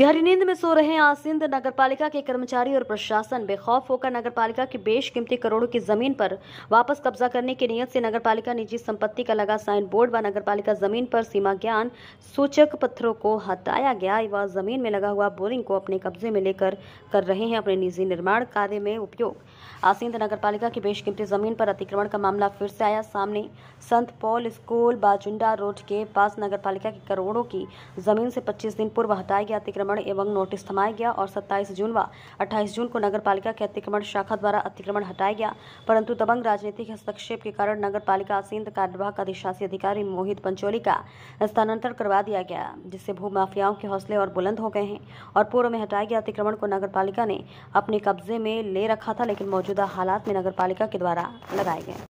गहरी नींद में सो रहे आसिंद नगर पालिका के कर्मचारी और प्रशासन बेखौफ होकर नगर पालिका की बेशकीमती करोड़ों की जमीन पर वापस कब्जा करने की नियत से पालिका निजी संपत्ति का लगा साइन बोर्ड व नगर पालिका जमीन पर सीमा ज्ञान सूचक पत्थरों को हटाया गया व जमीन में लगा हुआ बोरिंग को अपने कब्जे में लेकर कर रहे हैं अपने निजी निर्माण कार्य में उपयोग नगर नगरपालिका की बेशकीमती जमीन पर अतिक्रमण का मामला फिर से आया सामने संत पॉल स्कूल बाजुंडा रोड के पास नगरपालिका के करोड़ों की जमीन से 25 दिन पूर्व हटाया गया अतिक्रमण एवं नोटिस थमाया गया और 27 जून व 28 जून को नगरपालिका के अतिक्रमण शाखा द्वारा अतिक्रमण हटाया गया परंतु दबंग राजनीतिक हस्तक्षेप के कारण नगर पालिका आसींद कार्यवाहक अधिशासी अधिकारी मोहित पंचोली का स्थानांतरण करवा दिया गया जिससे भूमाफियाओं के हौसले और बुलंद हो गए हैं और पूर्व में हटाया गया अतिक्रमण को नगर ने अपने कब्जे में ले रखा था लेकिन मौजूदा हालात में नगर पालिका के द्वारा लगाए गए